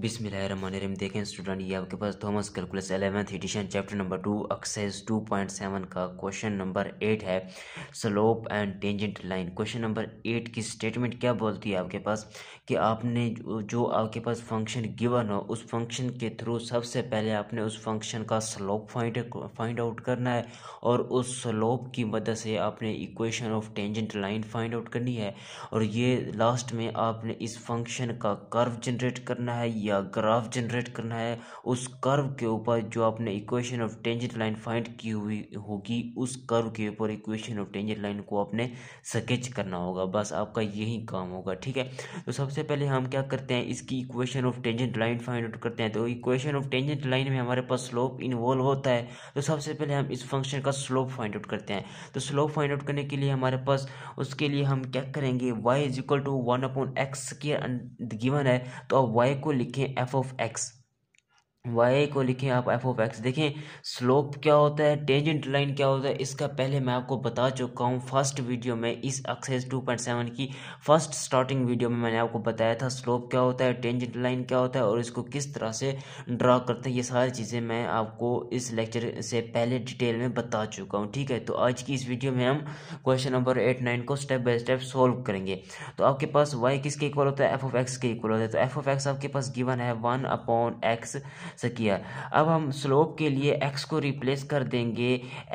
बिसमिल्लाम देखें स्टूडेंट ये आपके पास Thomas calculus eleventh edition chapter number two exercise two point seven का क्वेश्चन नंबर एट है slope and tangent line question number eight की statement क्या बोलती है आपके पास कि आपने जो आपके पास फंक्शन गिवन हो उस फंक्शन के थ्रू सबसे पहले आपने उस फंक्शन का स्लोप फाइंड फाइंड आउट करना है और उस स्लोप की मदद से आपने equation of tangent line find out करनी है और ये लास्ट में आपने इस फंक्शन का कर्व जनरेट करना है या ग्राफ जनरेट करना है उस कर्व के ऊपर जो आपने equation of tangent line find की हुई होगी उस कर्व के ऊपर इक्वेशन ऑफ टेंजेंट लाइन को आपने स्केच करना होगा बस आपका यही काम होगा ठीक है तो सबसे पहले हम क्या करते हैं इसकी equation of tangent line find out करते हैं तो इक्वेशन ऑफ टेंजेंट लाइन में हमारे पास स्लोप इन्वॉल्व होता है तो सबसे पहले हम इस फंक्शन का स्लोप फाइंड आउट करते हैं तो स्लोप फाइंड आउट करने के लिए हमारे पास उसके लिए हम क्या करेंगे y is equal to one upon x square given है तो आप वाई को लिखें became f of x y को लिखें आप एफ ऑफ एक्स देखें स्लोप क्या होता है टेंजेंट लाइन क्या होता है इसका पहले मैं आपको बता चुका हूँ फर्स्ट वीडियो में इस एक्सेस 2.7 की फर्स्ट स्टार्टिंग वीडियो में मैंने आपको बताया था स्लोप क्या होता है टेंजेंट लाइन क्या होता है और इसको किस तरह से ड्रा करते हैं ये सारी चीज़ें मैं आपको इस लेक्चर से पहले डिटेल में बता चुका हूँ ठीक है तो आज की इस वीडियो में हम क्वेश्चन नंबर एट नाइन को स्टेप बाई स्टेप सोल्व करेंगे तो आपके पास वाई किसके इक्वल होता है एफ ऑफ एक्स के इक्वल होता है तो एफ ऑफ एक्स आपके पास गिवन है वन अपॉन एक्स सकिया अब हम स्लोप के लिए एक्स को रिप्लेस कर देंगे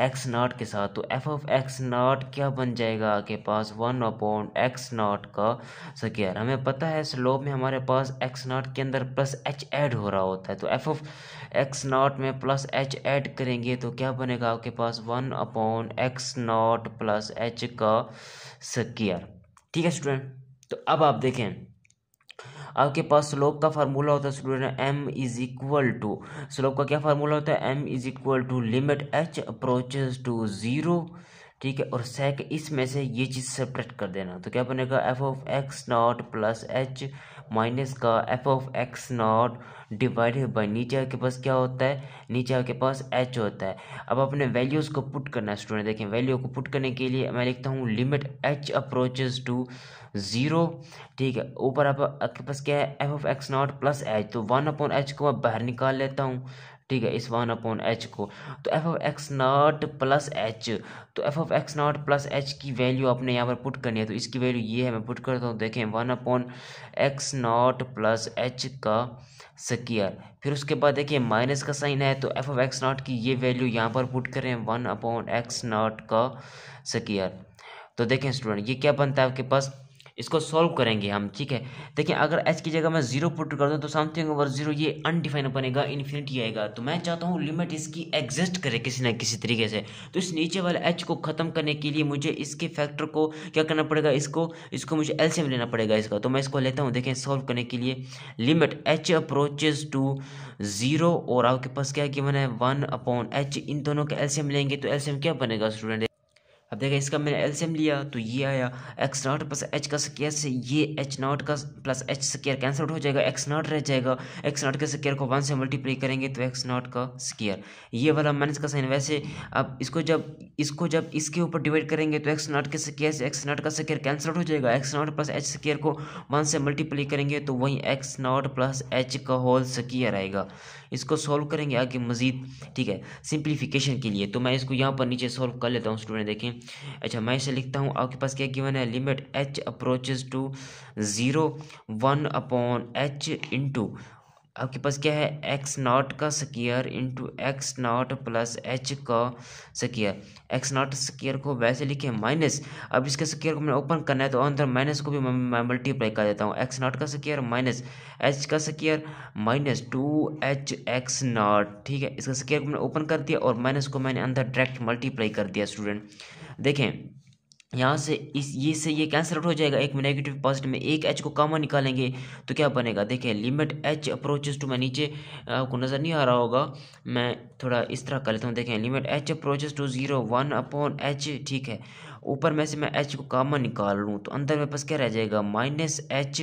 एक्स नाट के साथ तो एफ ऑफ एक्स नाट क्या बन जाएगा आपके पास वन अपॉन एक्स नाट का स्क्वायर हमें पता है स्लोप में हमारे पास एक्स नाट के अंदर प्लस एच ऐड हो रहा होता है तो एफ ऑफ एक्स नाट में प्लस एच ऐड करेंगे तो क्या बनेगा आपके पास one upon x naught plus h का स्क्वायर ठीक है स्टूडेंट तो अब आप देखें आपके पास स्लोप का फार्मूला होता है student m is equal to slope का क्या फार्मूला होता है m is equal to limit H approaches to zero ठीक है और सेक इसमें से ये चीज़ सेपरेट कर देना तो क्या बनेगा f of x naught plus h minus का f of x naught divided by नीचे आपके पास क्या होता है नीचे आपके पास एच होता है अब अपने वैल्यूज़ को पुट करना है स्टूडेंट देखें वैल्यू को पुट करने के लिए मैं लिखता हूँ limit H approaches to zero ठीक है ऊपर आपके पास क्या है f of x naught plus h तो वन अपॉन एच को मैं बाहर निकाल लेता हूँ ठीक है इस वन अपॉन एच को तो f of x naught plus h तो f of x naught plus h की वैल्यू आपने यहाँ पर पुट करनी है तो इसकी वैल्यू ये है मैं पुट करता हूँ देखें one upon x naught plus h का स्क्र फिर उसके बाद देखिए माइनस का साइन है तो एफ ऑफ एक्स नॉट की ये वैल्यू यहाँ पर पुट करें वन अपॉन एक्स नॉट का स्क्र तो देखें स्टूडेंट ये क्या बनता है आपके पास इसको सॉल्व करेंगे हम ठीक है देखिए अगर एच की जगह मैं जीरो पुट कर दूँ तो समथिंग ओवर जीरो ये अनडिफाइन बनेगा इन्फिनिटी आएगा तो मैं चाहता हूँ लिमिट इसकी एग्जिस्ट करे किसी न किसी तरीके से तो इस नीचे वाले एच को ख़त्म करने के लिए मुझे इसके फैक्टर को क्या करना पड़ेगा इसको इसको मुझे एल लेना पड़ेगा इसका तो मैं इसको लेता हूँ देखें सॉल्व करने के लिए limit H approaches to zero और आपके पास क्या कि मैंने वन अपॉन एच इन दोनों के एल्सियम लेंगे तो एल्सियम क्या बनेगा स्टूडेंट अब देखा इसका मैंने एलसीएम लिया तो ये आया एक्स नॉट प्लस एच का स्केयर से ये एच नॉट का प्लस एच स्केयर कैंसिल हो जाएगा एक्स नॉट रह जाएगा एक्स नॉट के स्केयर को वन से मल्टीप्लाई करेंगे तो एक्स नॉट का स्केयर ये वाला माइनस का साइन वैसे अब इसको जब इसको जब इसके ऊपर डिवाइड करेंगे तो एक्स नॉट के स्केयर से एक्स नॉट का स्केयर कैंसिल हो जाएगा x naught plus h square को वन से मल्टीप्लाई करेंगे तो वहीं एक्स नॉट प्लस एच का होल स्केयर आएगा इसको सॉल्व करेंगे आगे मजीद ठीक है सिंप्लीफिकेशन के लिए तो मैं इसको यहाँ पर नीचे सॉल्व कर लेता हूँ स्टूडेंट देखें अच्छा मैं इसे लिखता हूँ आपके पास क्या गिवन है limit H approaches to zero one upon h into आपके पास क्या है एक्स नॉट का square into x naught plus h का स्केयर एक्स नॉट स्केयर को वैसे लिखे माइनस अब इसके स्केयर को मैंने ओपन करना है तो अंदर माइनस को भी मैं मल्टीप्लाई कर देता हूँ एक्स नॉट का स्केयर माइनस एच का square minus two h x naught ठीक है इसका स्केयर को मैंने ओपन कर दिया और माइनस को मैंने अंदर डायरेक्ट मल्टीप्लाई कर दिया स्टूडेंट देखें यहाँ से इस ये से ये कैंसिल आउट हो जाएगा एक में नेगेटिव पॉजिटिव में एक एच को कॉमन निकालेंगे तो क्या बनेगा देखिए लिमिट एच अप्रोचेस टू मैं नीचे आपको नज़र नहीं आ रहा होगा मैं थोड़ा इस तरह कर लेता हूँ देखें limit h approaches to zero one upon h ठीक है ऊपर में से मैं एच को कामन निकाल लूँ तो अंदर मेरे पास क्या रह जाएगा माइनस एच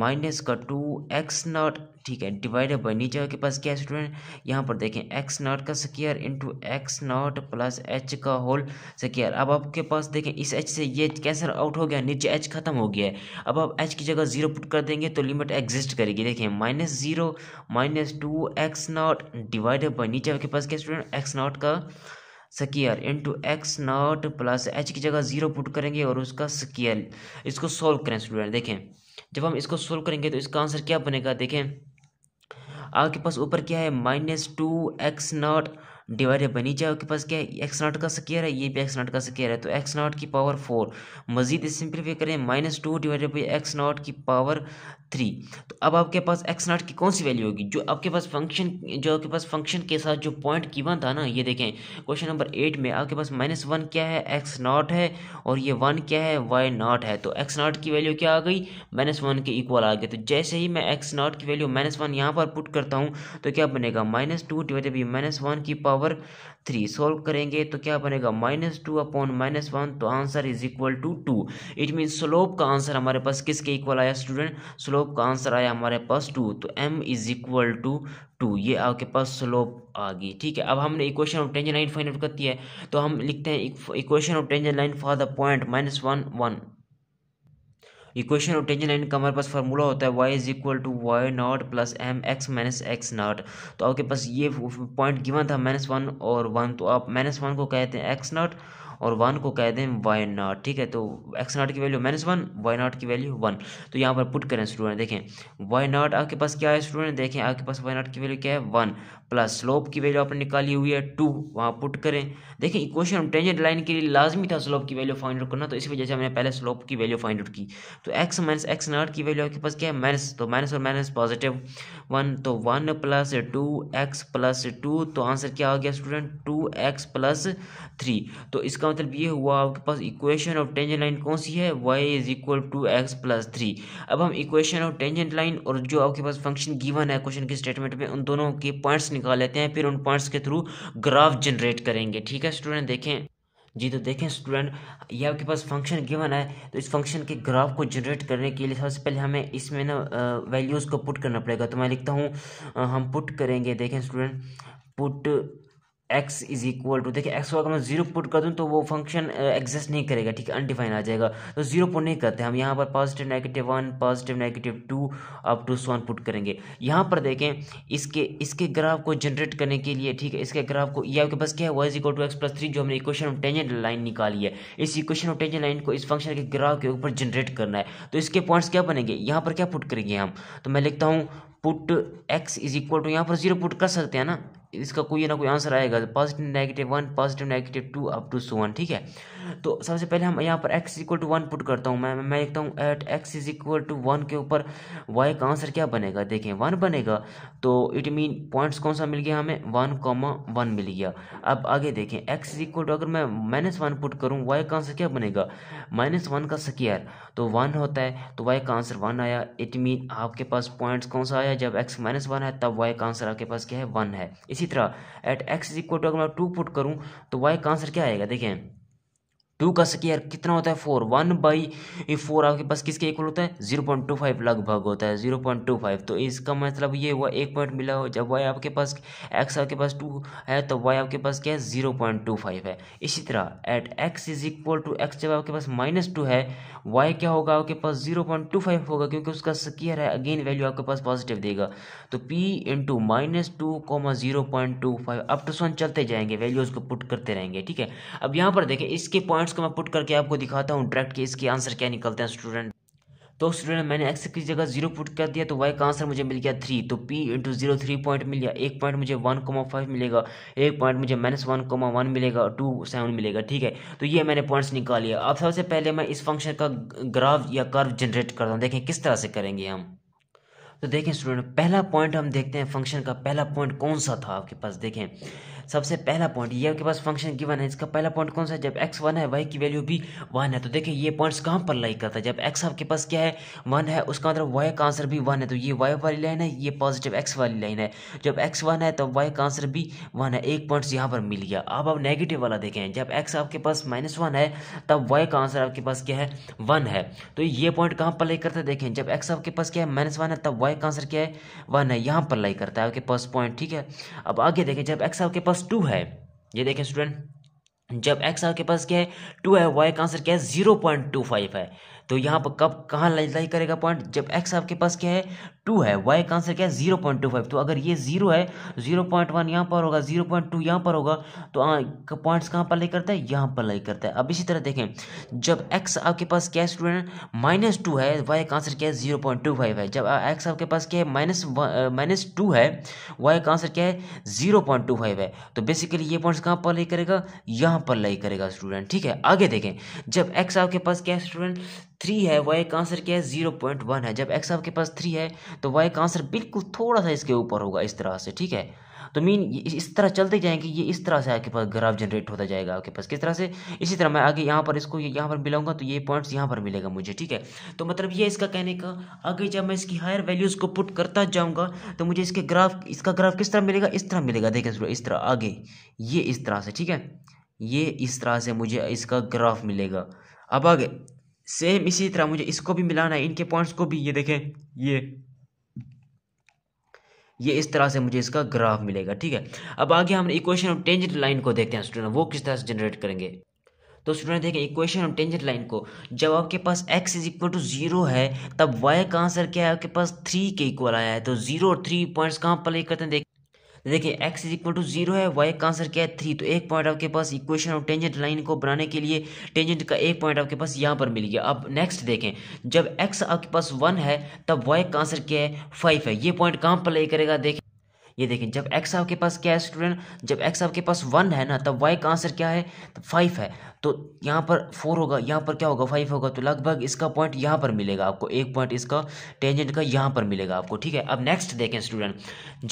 माइनस का टू एक्स नॉट ठीक है डिवाइडेड बाई नीचे के पास क्या स्टूडेंट यहाँ पर देखें एक्स नॉट का square into x naught plus h का होल स्केयर अब आपके पास देखें इस एच से ये कैंसर आउट हो गया नीचे एच खत्म हो गया है अब आप एच की जगह जीरो पुट कर देंगे तो लिमिट एग्जिस्ट करेगी देखें minus zero minus two x naught divided by नीचे के पास क्या स्टूडेंट एक्स नॉट का square into x naught plus h की जगह ज़ीरो पुट करेंगे और उसका स्कीयर इसको सोल्व करें स्टूडेंट देखें जब हम इसको सोल्व करेंगे तो इसका आंसर क्या बनेगा देखें आपके पास ऊपर क्या है minus two x naught divided by जाए आपके पास क्या है एक्स नॉट का स्केयर है ये भी एक्स नॉट का स्केयर है तो एक्स नॉट की पावर फोर मजीद सिंप्लीफाई करें minus two divided by x naught की पावर थ्री तो अब आपके पास एक्स नॉट की कौन सी वैल्यू होगी जो आपके पास फंक्शन जो आपके पास फंक्शन के साथ जो पॉइंट वन था ना ये देखें क्वेश्चन नंबर एट में आपके पास माइनस वन क्या है एक्स नॉट है और ये वन क्या है वाई नॉट है तो एक्स नॉट की वैल्यू क्या आ गई माइनस वन के इक्वल आ गए तो जैसे ही मैं एक्स नॉट की वैल्यू माइनस वन यहाँ पर पुट करता हूँ तो क्या बनेगा minus two divided by minus one की पावर पावर थ्री सोल्व करेंगे तो क्या बनेगा minus two upon minus one तो answer is equal to two it mean slope का आंसर हमारे पास किसके इक्वल आया स्टूडेंट स्लोप का आंसर आया हमारे पास टू तो m is equal to two ये आपके पास स्लोप आ गई ठीक है अब हमने equation of tangent line find out कर दिया है तो हम लिखते हैं equation of tangent line for the point minus one one equation of tangent and कमर पास फार्मूला होता है Y is equal to Y naught plus m x minus x naught तो आपके पास ये पॉइंट गिवन था माइनस वन और वन तो आप माइनस वन को कहते हैं एक्स नॉट और वन को कह दें वाई नॉट ठीक है तो एक्स नॉट की value minus one y naught की वैल्यू वन तो यहाँ पर पुट करें स्टूडेंट देखें वाई नॉट आपके पास क्या है स्टूडेंट देखें आपके पास वाई नॉट की वैल्यू क्या है वन प्लस स्लोप की वैल्यू आपने निकाली हुई है टू वहाँ पुट करें देखें इक्वेशन हम टेंजेंट लाइन के लिए लाजमी था स्लोप की वैल्यू फाइंड आउट करना तो इसी वजह से हमने पहले स्लोप की वैल्यू फाइंड आउट की तो एक्स माइनस एक्स नॉट की वैल्यू आपके पास क्या है माइनस तो माइनस और माइनस पॉजिटिव वन तो one plus two x plus two तो आंसर क्या हो गया student two x plus three तो इसका इसका मतलब ये हुआ आपके पास इक्वेशन ऑफ टेंजेंट लाइन कौन सी है y is equal to x plus three अब हम इक्वेशन ऑफ टेंजेंट लाइन और जो आपके पास फंक्शन गिवन है क्वेश्चन के स्टेटमेंट में उन दोनों के पॉइंट्स निकाल लेते हैं फिर उन पॉइंट्स के थ्रू ग्राफ जनरेट करेंगे ठीक है स्टूडेंट देखें जी तो देखें स्टूडेंट ये आपके पास फंक्शन गिवन है तो इस फंक्शन के ग्राफ को जनरेट करने के लिए सबसे पहले हमें इसमें ना वैल्यूज़ को पुट करना पड़ेगा तो मैं लिखता हूँ हम पुट करेंगे देखें student put x is equal to देखिए एक्स को अगर मैं जीरो पुट कर दूँ तो वो फंक्शन एग्जिस्ट uh, नहीं करेगा ठीक है अनडिफाइन आ जाएगा तो जीरो पुट नहीं करते हम यहाँ पर positive negative one positive negative two up to सन पुट करेंगे यहाँ पर देखें इसके इसके ग्राफ को जनरेट करने के लिए ठीक है इसके ग्राफ को ये आपके पास क्या है Y is equal to x plus three जो हमने इक्वेशन ऑफ टेंजेंट लाइन निकाली है इस इक्वेशन ऑफ टेंजेंट लाइन को इस फंक्शन के ग्राफ के ऊपर जनरेट करना है तो इसके पॉइंट्स क्या बनेंगे यहाँ पर क्या पुट करेंगे हम तो मैं लिखता हूँ put x is equal to यहाँ पर जीरो पुट कर सकते हैं ना इसका कोई ना कोई आंसर आएगा positive negative one positive negative two up to so one ठीक है तो सबसे पहले हम यहाँ पर x equal to one put करता हूँ मैं मैं लिखता हूँ at x is equal to one के ऊपर वाई का आंसर क्या बनेगा देखें वन बनेगा तो इट मीन पॉइंट्स कौन सा मिल गया हमें वन कॉमा वन मिल गया अब आगे देखें एक्स इज इक्वल टू अगर मैं माइनस वन पुट करूँ वाई का आंसर क्या बनेगा माइनस वन का स्क्र तो वन होता है तो वाई का आंसर वन आया इट मीन आपके पास पॉइंट्स कौन सा आया जब एक्स माइनस वन है तब वाई का आंसर आपके पास क्या है वन है इसी तरह at x is equal to अगर मैं टू पुट करूँ तो वाई का आंसर क्या आएगा देखें टू का स्केयर कितना होता है फोर वन बाई फोर आपके पास किसके इक्वल होता है जीरो पॉइंट टू फाइव लगभग होता है जीरो पॉइंट टू फाइव तो इसका मतलब ये हुआ एक पॉइंट मिला हो जब वाई आपके पास एक्स आपके पास टू है तो वाई आपके पास क्या है जीरो पॉइंट टू फाइव है इसी तरह at x is equal to x जब आपके पास माइनस टू है वाई क्या होगा आपके पास जीरो पॉइंट टू फाइव होगा क्योंकि उसका स्केयर है अगेन वैल्यू आपके पास पॉजिटिव देगा तो p into minus two comma zero point two five अब टू सन चलते जाएंगे वैल्यूज को पुट करते रहेंगे ठीक है अब यहाँ पर देखें इसके पॉइंट कमेंट्स को मैं पुट करके आपको दिखाता हूँ डायरेक्ट कि इसके आंसर क्या निकलते हैं स्टूडेंट तो स्टूडेंट मैंने एक्स की जगह जीरो पुट कर दिया तो वाई का आंसर मुझे मिल गया थ्री तो p into zero three point मिल गया एक पॉइंट मुझे वन कोमा फाइव मिलेगा एक पॉइंट मुझे माइनस वन कोमा वन मिलेगा टू सेवन मिलेगा ठीक है तो ये मैंने पॉइंट्स निकाल लिया अब सबसे पहले मैं इस फंक्शन का ग्राफ या कर्व जनरेट करता हूँ देखें किस तरह से करेंगे हम तो देखें स्टूडेंट पहला पॉइंट हम देखते हैं फंक्शन का पहला पॉइंट कौन सा था आपके पास देखें सबसे पहला पॉइंट ये आपके पास फंक्शन गिवन है इसका पहला पॉइंट कौन सा है जब एक्स वन है वाई की वैल्यू भी वन है तो देखें ये पॉइंट्स कहाँ पर लाई करता है जब एक्स आपके पास क्या है वन है उसका मतलब वाई का आंसर भी वन है तो ये वाई वाली लाइन है ये पॉजिटिव एक्स वाली लाइन है जब एक्स वन है तो वाई का आंसर भी वन है एक पॉइंट्स यहाँ पर मिल गया अब आप नेगेटिव वाला देखें जब एक्स आपके पास माइनस वन है तब वाई का आंसर आपके पास क्या है वन है तो ये पॉइंट कहाँ पर लाई करता है देखें जब एक्स आपके पास क्या है माइनस वन है तब वाई वाई का आंसर क्या है वन है यहाँ पर लाई करता है आपके पास पॉइंट ठीक है अब आगे देखें जब एक्स आपके पास टू है ये देखें स्टूडेंट जब एक्स आपके पास क्या है टू है वाई का आंसर क्या है जीरो पॉइंट टू फाइव है तो यहाँ पर कब कहाँ लाई करेगा पॉइंट जब एक्स आपके पास क्या है टू है वाई का आंसर क्या है जीरो पॉइंट टू फाइव तो अगर ये जीरो है जीरो पॉइंट वन यहाँ पर होगा जीरो पॉइंट टू यहाँ पर होगा तो पॉइंट्स हाँ, कहाँ पर लाई करता है यहाँ पर लाई करता है अब इसी तरह देखें जब एक्स आपके पास क्या है स्टूडेंट माइनस टू है वाई का आंसर क्या है जीरो पॉइंट टू फाइव है जब एक्स आपके पास क्या है माइनस माइनस टू है वाई का आंसर क्या है जीरो पॉइंट टू फाइव है तो बेसिकली ये पॉइंट्स कहाँ पर लाई करेगा यहाँ पर लाई करेगा स्टूडेंट ठीक है आगे देखें जब एक्स आपके पास क्या है स्टूडेंट थ्री है वाई का आंसर क्या है जीरो पॉइंट वन है जब एक्स आपके पास थ्री है तो वाई का आंसर बिल्कुल थोड़ा सा इसके ऊपर होगा इस तरह से ठीक है तो मीन इस तरह चलते जाएंगे ये इस तरह से आपके पास ग्राफ जनरेट होता जाएगा आपके पास किस तरह से इसी तरह मैं आगे यहाँ पर इसको यहाँ पर मिलाऊंगा तो ये पॉइंट्स यहाँ पर मिलेगा मुझे ठीक है तो मतलब ये इसका कहने का आगे जब मैं इसकी हायर वैल्यूज़ को पुट करता जाऊँगा तो मुझे इसके ग्राफ इसका ग्राफ किस तरह मिलेगा इस तरह मिलेगा देखें इस तरह आगे ये इस तरह से ठीक है ये इस तरह से मुझे इसका ग्राफ मिलेगा अब आगे सेम इसी तरह मुझे इसको भी मिलाना है इनके पॉइंट्स को भी ये देखें ये ये इस तरह से मुझे इसका ग्राफ मिलेगा ठीक है अब आगे हम इक्वेशन ऑफ टेंजेंट लाइन को देखते हैं स्टूडेंट वो किस तरह से जनरेट करेंगे तो स्टूडेंट देखें इक्वेशन ऑफ टेंजेंट लाइन को जब आपके पास x is equal to zero है तब वाई का आंसर क्या है आपके पास थ्री के इक्वल आया है तो जीरो और थ्री पॉइंट्स कहाँ प्ले करते हैं तो देखिए x is equal to zero है वाई का आंसर क्या है थ्री तो एक पॉइंट आपके पास इक्वेशन और टेंजेंट लाइन को बनाने के लिए टेंजेंट का एक पॉइंट आपके पास यहाँ पर मिल गया अब नेक्स्ट देखें जब एक्स आपके पास वन है तब वाई का आंसर क्या है फाइव है ये पॉइंट कहाँ पर ले करेगा देखें ये देखें जब एक्स आपके पास क्या है स्टूडेंट जब एक्स आपके पास वन है ना तब y का आंसर क्या है तो फाइव है तो यहाँ पर फोर होगा यहाँ पर क्या होगा फाइव होगा तो लगभग इसका पॉइंट यहाँ पर मिलेगा आपको एक पॉइंट इसका टेंजेंट का यहाँ पर मिलेगा आपको ठीक है अब नेक्स्ट देखें स्टूडेंट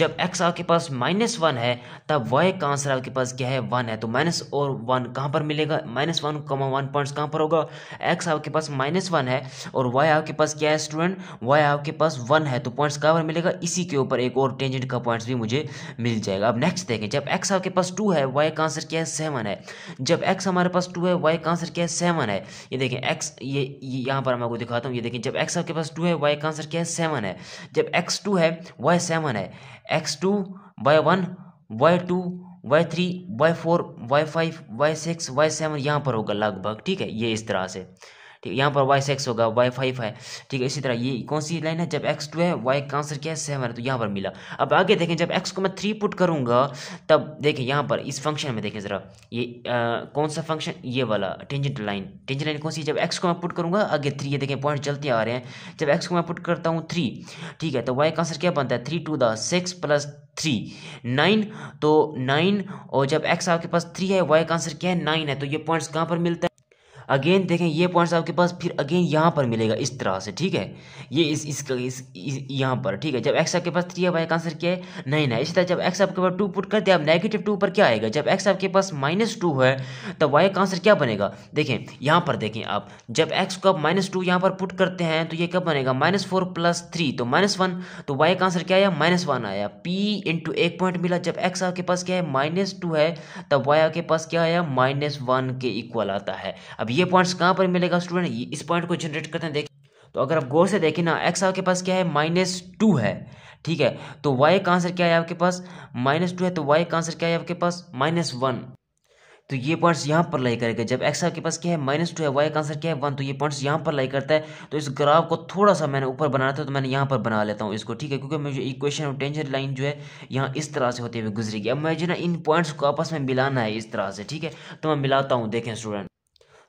जब एक्स आपके पास माइनस वन है तब वाई का आंसर आपके पास क्या है वन है तो माइनस और वन कहाँ पर मिलेगा minus one comma one points कहाँ पर होगा एक्स आपके पास माइनस वन है और वाई आपके पास क्या है स्टूडेंट वाई आपके पास वन है तो पॉइंट्स कहाँ पर मिलेगा इसी के ऊपर एक और टेंजेंट का पॉइंट्स भी मुझे मिल जाएगा अब नेक्स्ट देखें जब एक्स आपके पास टू है वाई का आंसर क्या है सेवन है जब एक्स हमारे पास टू है वाई का आंसर क्या है सेवन है ये देखें एक्स ये, यहाँ पर मैं आपको दिखाता हूँ ये देखें जब एक्स आपके पास टू है वाई का आंसर क्या है सेवन है जब एक्स टू है वाई सेवन है x two y one Y two Y three Y four Y five y six y seven यहाँ पर होगा लगभग ठीक है ये इस तरह से ठीक यहाँ पर वाई सिक्स होगा वाई फाइव है ठीक है इसी तरह ये कौन सी लाइन है जब एक्स टू है वाई का आंसर क्या है सेवन है तो यहाँ पर मिला अब आगे देखें जब एक्स को मैं थ्री पुट करूँगा तब देखें यहाँ पर इस फंक्शन में देखें ज़रा ये आ, कौन सा फंक्शन ये वाला टेंजेंट लाइन टेंजेंट लाइन कौन सी जब एक्स को मैं पुट करूँगा आगे थ्री ये देखें पॉइंट चलते आ रहे हैं जब एक्स को मैं पुट करता हूँ थ्री ठीक है तो वाई का आंसर क्या बनता है three two the six plus three nine तो नाइन और जब एक्स आपके पास थ्री है वाई का आंसर क्या है नाइन है तो ये पॉइंट्स कहाँ पर मिलता है अगेन देखें ये पॉइंट्स आपके पास फिर अगेन यहाँ पर मिलेगा इस तरह से ठीक है ये इस इस, इस, इस यहाँ पर ठीक है जब एक्स आपके पास थ्री है वाई का आंसर क्या है नहीं ना इसी तरह जब एक्स आपके पास टू पुट करते आप नेगेटिव टू पर क्या आएगा जब एक्स आपके पास माइनस टू है तो वाई का आंसर क्या बनेगा देखें यहाँ पर देखें आप जब एक्स को आप माइनस टू यहाँ पर पुट करते हैं तो ये कब बनेगा माइनस फोर प्लस थ्री तो माइनस वन तो वाई का आंसर क्या आया माइनस वन आया पी इंटू एक पॉइंट मिला जब एक्स आपके पास क्या है माइनस टू है तब वाई आपके पास क्या आया माइनस वन के इक्वल आता है अब ये ये पॉइंट्स कहाँ पर मिलेगा स्टूडेंट इस पॉइंट को जनरेट करते हैं देखिए तो अगर आप गौर से देखें ना एक्स आपके पास क्या है माइनस टू है ठीक है तो वाई का आंसर क्या है आपके पास माइनस टू है तो वाई का आंसर क्या है आपके पास माइनस वन तो ये पॉइंट्स यहाँ पर लाई करेगा जब एक्स आपके पास क्या है माइनस टू है वाई का आंसर क्या है वन तो ये पॉइंट्स यहाँ पर लाई करता है तो इस ग्राफ को थोड़ा सा मैंने ऊपर बनाना था तो मैंने यहाँ पर बना लेता हूँ इसको ठीक है क्योंकि मुझे इक्वेशन और टेंशन लाइन जो है यहाँ इस तरह से होते हुए गुजरेगी अब मुझे ना इन पॉइंट्स को आपस में मिलाना है इस तरह से ठीक है तो मैं मिलाता हूँ देखें स्टूडेंट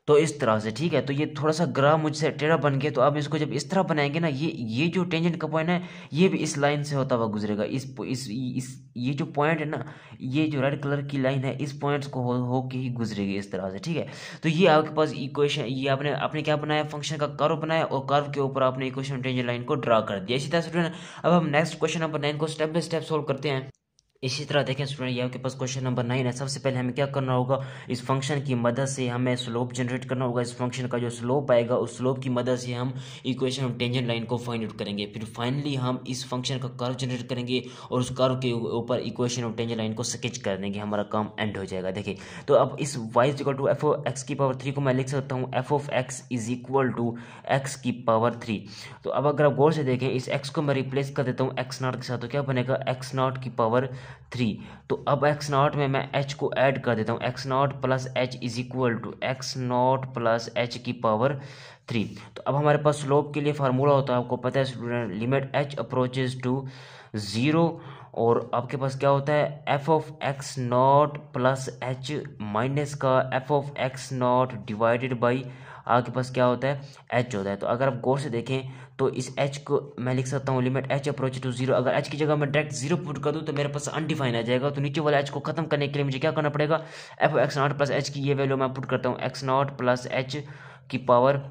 तो इस तरह से ठीक है तो ये थोड़ा सा ग्राह मुझसे टेढ़ा बन गया तो अब इसको जब इस तरह बनाएंगे ना ये ये जो टेंजेंट का पॉइंट है ये भी इस लाइन से होता हुआ गुजरेगा इस इस इस ये जो पॉइंट है ना ये जो रेड कलर की लाइन है इस पॉइंट्स को हो, हो के ही गुजरेगी इस तरह से ठीक है तो ये आपके पास इक्वेशन ये आपने आपने क्या बनाया फंक्शन का कर्व बनाया और कर्व के ऊपर आपने इक्वेशन टेंजेंट लाइन को ड्रा कर दिया इसी तरह से अब हम नेक्स्ट क्वेश्चन नंबर नाइन को स्टेप बाय स्टेप सोल्व करते हैं इसी तरह देखें स्टूडेंट ये आपके पास क्वेश्चन नंबर नाइन है सबसे पहले हमें क्या करना होगा इस फंक्शन की मदद से हमें स्लोप जनरेट करना होगा इस फंक्शन का जो स्लोप आएगा उस स्लोप की मदद से हम इक्वेशन ऑफ टेंजेंट लाइन को फाइंड आउट करेंगे फिर फाइनली हम इस फंक्शन का कर्व जनरेट करेंगे और उस कर्व के ऊपर इक्वेशन ऑफ टेंजेंट लाइन को स्केच कर देंगे हमारा काम एंड हो जाएगा देखिए तो अब इस y equal to f x की पावर थ्री को मैं लिख सकता हूँ f of x is equal to x की पावर थ्री तो अब अगर आप गौर से देखें इस एक्स को मैं रिप्लेस कर देता हूँ एक्स नॉट के साथ तो क्या बनेगा एक्स नॉट की पावर थ्री तो अब एक्स नॉट में मैं एच को ऐड कर देता हूँ x naught plus h is equal to x naught plus h की पावर थ्री तो अब हमारे पास स्लोप के लिए फार्मूला होता है आपको पता है student limit H approaches to zero और आपके पास क्या होता है f of x naught plus h minus का f of x naught divided by आपके पास क्या होता है एच होता है तो अगर आप गौर से देखें तो इस एच को मैं लिख सकता हूँ limit h approach to zero अगर एच की जगह मैं डायरेक्ट जीरो पुट कर दूँ तो मेरे पास अनडिफाइन आ जाएगा तो नीचे वाला एच को खत्म करने के लिए मुझे क्या करना पड़ेगा f x naught plus h की ये वैल्यू मैं पुट करता हूँ एक्स नॉट प्लस एच की पावर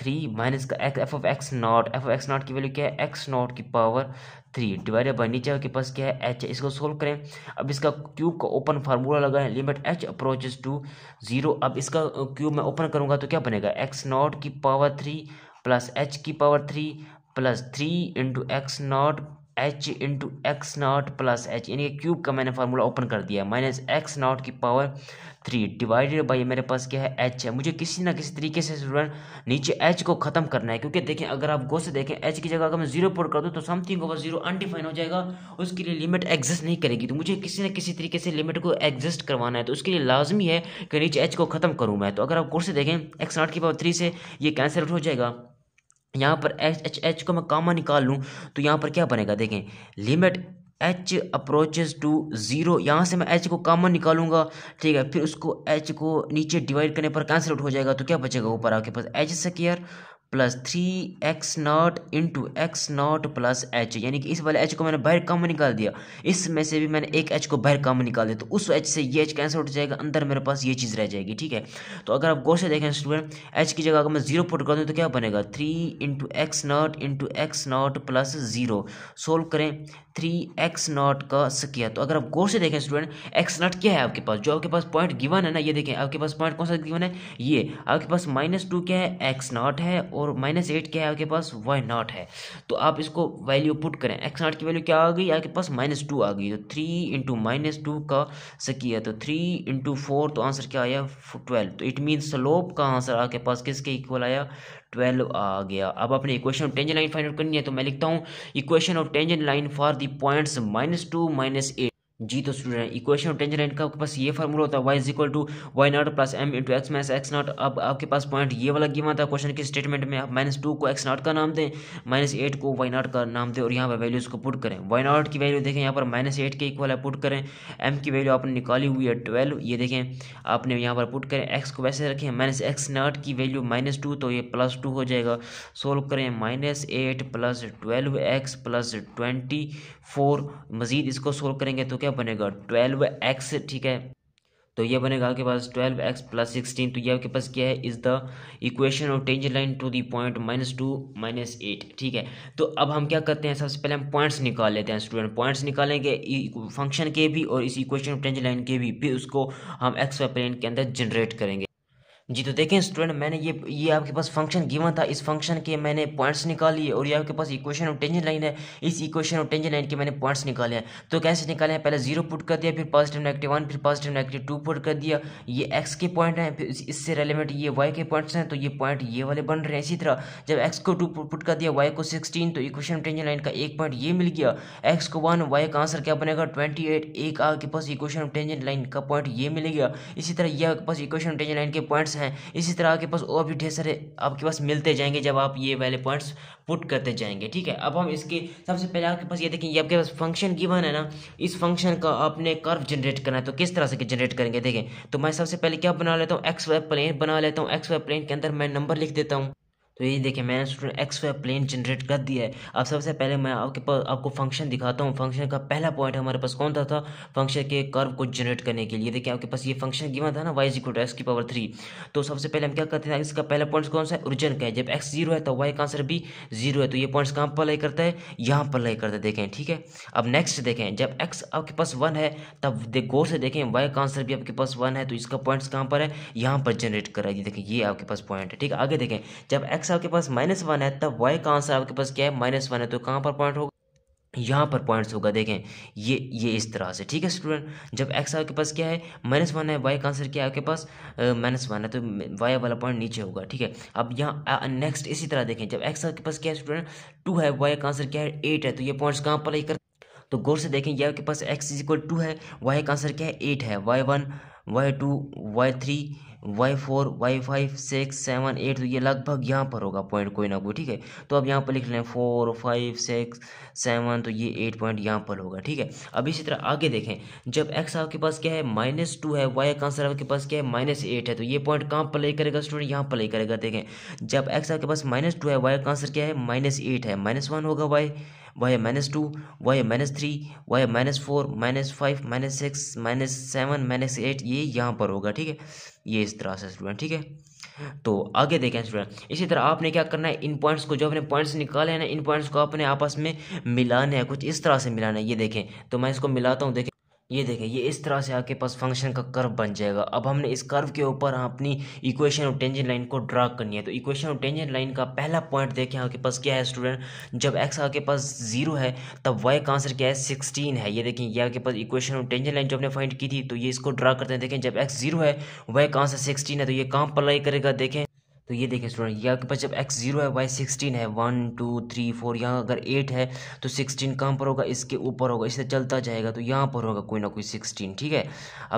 थ्री माइनस का x f of x naught f of x naught की वैल्यू क्या है एक्स नॉट की पावर थ्री डिवाइडेड बाई नीचे के पास क्या है एच इसको सोल्व करें अब इसका क्यूब का ओपन फार्मूला लगाएं limit h approaches to zero अब इसका क्यूब मैं ओपन करूंगा तो क्या बनेगा एक्स नॉट की पावर थ्री प्लस एच की power three plus three into x naught h into x naught plus H यानी कि क्यूब का मैंने फार्मूला ओपन कर दिया माइनस एक्स नॉट की पावर थ्री डिवाइडेड बाई मेरे पास क्या है एच है मुझे किसी ना किसी तरीके से स्टूडेंट नीचे एच को खत्म करना है क्योंकि देखें अगर आप गो से देखें एच की जगह अगर मैं जीरो पोर्ट कर दूँ तो समथिंग ओवर जीरो अनडिफाइन हो जाएगा उसके लिए लिमिट एग्जिस्ट नहीं करेगी तो मुझे किसी ना किसी तरीके से लिमिट को एग्जिस्ट करवाना है तो उसके लिए लाजमी है कि नीचे एच को खत्म करूँ मैं तो अगर आप गौर से देखें एक्स नॉट की पावर थ्री से ये कैंसिल हो जाएगा यहाँ पर एच एच एच को मैं कामा निकाल लूँ तो यहाँ पर क्या बनेगा देखें limit H approaches to zero यहाँ से मैं एच को कामन निकालूंगा ठीक है फिर उसको एच को नीचे डिवाइड करने पर कैंसिल आउट हो जाएगा तो क्या बचेगा ऊपर आपके पास H square plus three X naught into x naught plus H यानी कि इस वाले एच को मैंने बाहर कम निकाल दिया इसमें से भी मैंने एक एच को बाहर कम निकाल दिया तो उस एच से ये एच कैंसिल उठ जाएगा अंदर मेरे पास ये चीज़ रह जाएगी ठीक है तो अगर आप गौर से देखें स्टूडेंट एच की जगह अगर मैं जीरो पुट कर दूँ तो क्या बनेगा three into x naught into x naught plus zero solve करें थ्री एक्स नॉट का सकिया तो अगर आप गौर से देखें स्टूडेंट एक्स नॉट क्या है आपके पास जो आपके पास पॉइंट गिवन है ना ये देखें आपके पास पॉइंट कौन सा गिवन है ये आपके पास माइनस टू क्या है एक्स नॉट है और माइनस एट क्या है आपके पास वाई नॉट है तो आप इसको वैल्यू पुट करें एक्स नॉट की वैल्यू क्या आ गई आपके पास माइनस टू आ गई तो थ्री इंटू माइनस टू का सकी है तो थ्री इंटू फोर तो आंसर क्या आया ट्वेल्व तो इट मीन स्लोप का आंसर आपके पास किसके इक्वल आया ट्वेल्व आ गया अब अपने equation of tangent line find out करनी है तो मैं लिखता हूँ equation of tangent line for the points minus two minus eight जी तो स्टूडेंट इक्वेशन ऑफ टेंजेंट का आपके पास ये फार्मूला होता है Y is equal to Y naught plus M into X minus x naught अब आपके पास पॉइंट ये वाला गिवन था क्वेश्चन के स्टेटमेंट में आप माइनस टू को एक्स नॉट का नाम दें माइनस एट को वाई नॉट का नाम दें और यहाँ पर वैल्यूज़ को पुट करें वाई नॉट की वैल्यू देखें यहाँ पर माइनस एट के इक्वल है पुट करें एम की वैल्यू आपने निकाली हुई है ट्वेल्व ये देखें आपने यहाँ पर पुट करें एक्स को वैसे रखें माइनस एक्स नॉट की वैल्यू माइनस टू तो ये प्लस टू हो जाएगा सोल्व करें minus eight plus twelve X plus twenty four मजीद इसको सोल्व करेंगे तो क्या क्या बनेगा ट्वेल्व एक्स ठीक है तो ये बनेगा आपके पास ट्वेल्व एक्स प्लस सिक्सटीन तो ये आपके पास क्या है is the equation of tangent line to the point minus two minus eight ठीक है तो अब हम क्या करते हैं सबसे पहले हम पॉइंट्स निकाल लेते हैं स्टूडेंट पॉइंट्स निकालेंगे फंक्शन के भी और इस इक्वेशन ऑफ टेंजन लाइन के भी फिर उसको हम एक्स वाई प्लेन के अंदर जनरेट करेंगे जी तो देखें स्टूडेंट मैंने ये ये आपके पास फंक्शन गिवन था इस फंक्शन के मैंने पॉइंट्स लिए और ये आपके पास इक्वेशन और टेंशन लाइन है इस इक्वेशन और टेंशन लाइन के मैंने पॉइंट्स निकाले हैं तो कैसे निकाले हैं पहले जीरो पुट कर दिया फिर पॉजिटिव नेगेटिव वन फिर पॉजिटिव नेगेटिव टू पुट कर दिया ये एक्स के पॉइंट हैं फिर इससे रेलिवेंट ये वाई के पॉइंट्स हैं तो ये पॉइंट ये वाले बन रहे हैं इसी तरह जब एक्स को टू पुट कर दिया वाई को सिक्सटीन तो इक्वेशन टेंशन लाइन का एक पॉइंट ये मिल गया एक्स को वन वाई का आंसर क्या बनेगा ट्वेंटी एट एक आपके पास इक्वेशन टेंशन लाइन का पॉइंट ये मिल गया इसी तरह ये आपके पास इक्वेशन टेंशन लाइन के पॉइंट्स हैं इसी तरह आपके पास और भी ढेर सारे आपके पास मिलते जाएंगे जब आप ये वाले पॉइंट्स पुट करते जाएंगे ठीक है अब हम इसके सबसे पहले आपके पास ये देखें ये आपके पास फंक्शन गिवन है ना इस फंक्शन का आपने कर्व जनरेट करना है तो किस तरह से जनरेट करेंगे देखें तो मैं सबसे पहले क्या बना लेता हूँ एक्स वाई प्लेन बना लेता हूँ एक्स वाई प्लेन के अंदर मैं नंबर लिख देता हूँ तो ये देखिए मैंने student X Y plane generate कर दिया है अब सबसे पहले मैं आपके पास आपको फंक्शन दिखाता हूँ फंक्शन का पहला पॉइंट हमारे पास कौन था था फंक्शन के कर्व को जनरेट करने के लिए देखिए आपके पास ये फंक्शन गिवन था ना वाई जी टू एक्स की पावर थ्री तो सबसे पहले हम क्या करते हैं इसका पहला पॉइंट कौन सा है ओरिजन का है जब एक्स जीरो है तो वाई का आंसर भी जीरो है तो ये पॉइंट्स कहाँ पर लाई करता है यहाँ पर लाई करता है देखें ठीक है अब नेक्स्ट देखें जब एक्स आपके पास वन है तब गौर से देखें वाई का आंसर भी आपके पास वन है तो इसका पॉइंट्स कहाँ पर है यहाँ पर जनरेट कराइए देखें ये आपके पास पॉइंट है ठीक है आगे देखें जब एक्स एक्स आपके पास माइनस वन है तब वाई का आंसर आपके पास क्या है माइनस वन है तो कहाँ पर पॉइंट होगा यहाँ पर पॉइंट्स होगा देखें ये ये इस तरह से ठीक है स्टूडेंट जब एक्स आपके पास क्या है माइनस वन है वाई का आंसर क्या है आपके पास माइनस वन है तो वाई वाला पॉइंट नीचे होगा ठीक है अब यहाँ नेक्स्ट इसी तरह देखें जब एक्स आपके पास क्या है स्टूडेंट टू है वाई का आंसर क्या है एट है तो ये पॉइंट्स कहाँ पर लेकर तो गौर से देखें ये आपके पास एक्स इज टू है वाई का आंसर क्या है एट है Y one Y two Y three Y four Y five six seven eight तो ये लगभग यहाँ पर होगा पॉइंट कोई ना कोई ठीक है तो अब यहाँ पर लिख लें फोर फाइव सिक्स सेवन तो ये एट पॉइंट यहाँ पर होगा ठीक है अब इसी तरह आगे देखें जब एक्स आपके पास क्या है माइनस टू है वाई का आंसर आपके पास क्या है माइनस एट है तो ये पॉइंट कहाँ पर ले करेगा स्टूडेंट यहाँ पर ले करेगा देखें जब एक्स आपके पास माइनस टू है वाई का आंसर क्या है माइनस एट है माइनस वन होगा वाई वाई है माइनस टू वाई है माइनस थ्री वाई है minus four minus five minus six minus seven minus eight ये यहाँ पर होगा ठीक है ये इस तरह से स्टूडेंट ठीक है तो आगे देखें स्टूडेंट इसी तरह आपने क्या करना है इन पॉइंट्स को जो अपने पॉइंट्स निकाले हैं ना इन पॉइंट्स को अपने आपस में मिलाना है कुछ इस तरह से मिलाना है ये देखें तो मैं इसको मिलाता हूँ देखें ये देखें ये इस तरह से आपके पास फंक्शन का कर्व बन जाएगा अब हमने इस कर्व के ऊपर अपनी इक्वेशन और टेंजेंट लाइन को ड्रा करनी है तो इक्वेशन और टेंजेंट लाइन का पहला पॉइंट देखें आपके पास क्या है स्टूडेंट जब एक्स आपके पास जीरो है तब वाई का आंसर क्या है सिक्सटीन है ये देखें ये आपके पास इक्वेशन और टेंजन लाइन जो हमने फाइंड की थी तो ये इसको ड्रा करते हैं देखें जब एक्स जीरो है वाई का आंसर सिक्सटीन है तो ये कहाँ अप्लाई करेगा देखें तो ये देखिए स्टूडेंट यहाँ के पास जब एक्स जीरो है वाई सिक्सटीन है वन टू थ्री फोर यहाँ अगर एट है तो सिक्सटीन कहाँ पर होगा इसके ऊपर होगा इससे चलता जाएगा तो यहाँ पर होगा कोई ना कोई सिक्सटीन ठीक है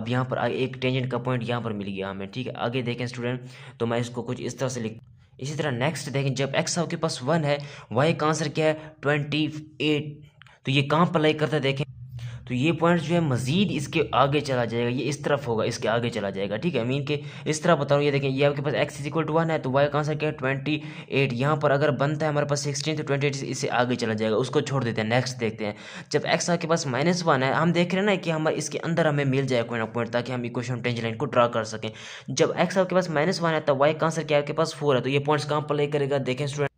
अब यहाँ पर एक टेंजेंट का पॉइंट यहाँ पर मिल गया हमें ठीक है आगे देखें स्टूडेंट तो मैं इसको कुछ इस तरह से लिख इसी तरह नेक्स्ट देखें जब एक्स आपके पास वन है वाई का आंसर क्या है ट्वेंटी एट तो ये कहाँ पर लाइक करता है देखें तो ये पॉइंट जो है मजीद इसके आगे चला जाएगा ये इस तरफ होगा इसके आगे चला जाएगा ठीक है मीन के इस तरह बता रहा ये देखें ये आपके पास x is equal to one है तो वाई कहाँ से क्या है ट्वेंटी एट यहाँ पर अगर बनता है हमारे पास सिक्सटीन तो ट्वेंटी एट इससे आगे चला जाएगा उसको छोड़ देते हैं नेक्स्ट देखते हैं जब एक्स आपके पास माइनस वन है हम देख रहे हैं ना कि हमारे इसके अंदर हमें मिल जाए कोई ना पॉइंट ताकि हम इक्वेशन टेंज लाइन को ड्रा कर सकें जब एक्स आपके पास माइनस वन है तो वाई कहाँ से क्या आपके पास फोर है तो ये पॉइंट्स कहाँ प्ले करेगा देखें स्टूडेंट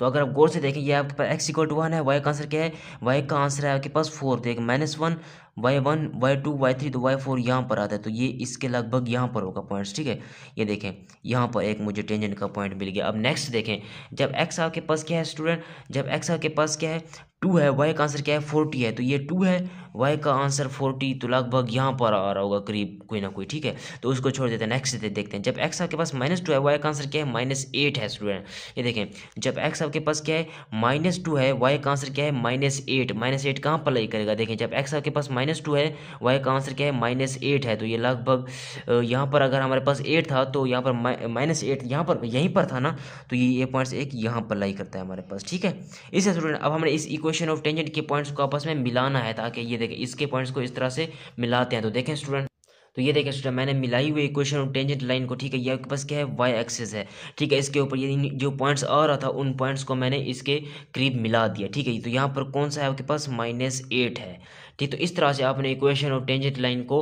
तो अगर आप गौर से देखें ये आपके पास एक्स इक्वल टू वन है वाई का आंसर क्या है वाई का आंसर है आपके पास फोर देख minus one Y one Y two Y three तो वाई फोर यहाँ पर आता है तो ये इसके लगभग यहाँ पर होगा पॉइंट्स ठीक है ये देखें यहाँ पर एक मुझे टेंजेंट का पॉइंट मिल गया अब नेक्स्ट देखें जब एक्स आपके पास क्या है स्टूडेंट जब एक्स आपके पास क्या है टू है वाई का आंसर क्या है फोर्टी है तो ये टू है वाई का आंसर फोर्टी तो लगभग यहाँ पर आ रहा होगा करीब कोई ना कोई ठीक है तो उसको छोड़ देते हैं नेक्स्ट देखते हैं जब एक्स आपके पास माइनस टू है वाई का आंसर क्या है माइनस एट है स्टूडेंट ये देखें जब एक्स आपके पास क्या है माइनस टू है वाई का आंसर क्या है माइनस एट माइनस एट कहाँ पर लाई करेगा देखें जब एक्स आपके पास माइनस माइनस टू है वाई का आंसर क्या है माइनस एट है तो ये लगभग यहाँ पर अगर हमारे पास एट था तो यहाँ पर माइनस एट यहाँ पर यहीं पर था ना तो ये ए पॉइंट्स एक यहाँ पर लाई करता है हमारे पास ठीक है इसे स्टूडेंट अब हमें इस इक्वेशन ऑफ टेंजेंट के पॉइंट्स को आपस में मिलाना है ताकि ये देखें इसके पॉइंट्स को इस तरह से मिलाते हैं तो देखें स्टूडेंट तो ये देखें स्टूडेंट मैंने मिलाई हुई इक्वेशन और टेंजेंट लाइन को ठीक है ये आपके पास क्या है वाई एक्सेस है ठीक है इसके ऊपर ये जो पॉइंट्स आ रहा था उन पॉइंट्स को मैंने इसके करीब मिला दिया ठीक है तो यहाँ पर कौन सा है आपके पास माइनस एट है ठीक तो इस तरह से आपने इक्वेशन ऑफ टेंजेंट लाइन को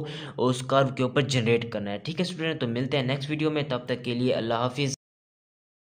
उस कर्व के ऊपर जनरेट करना है ठीक है स्टूडेंट तो मिलते हैं नेक्स्ट वीडियो में तब तक के लिए अल्लाह हाफिज़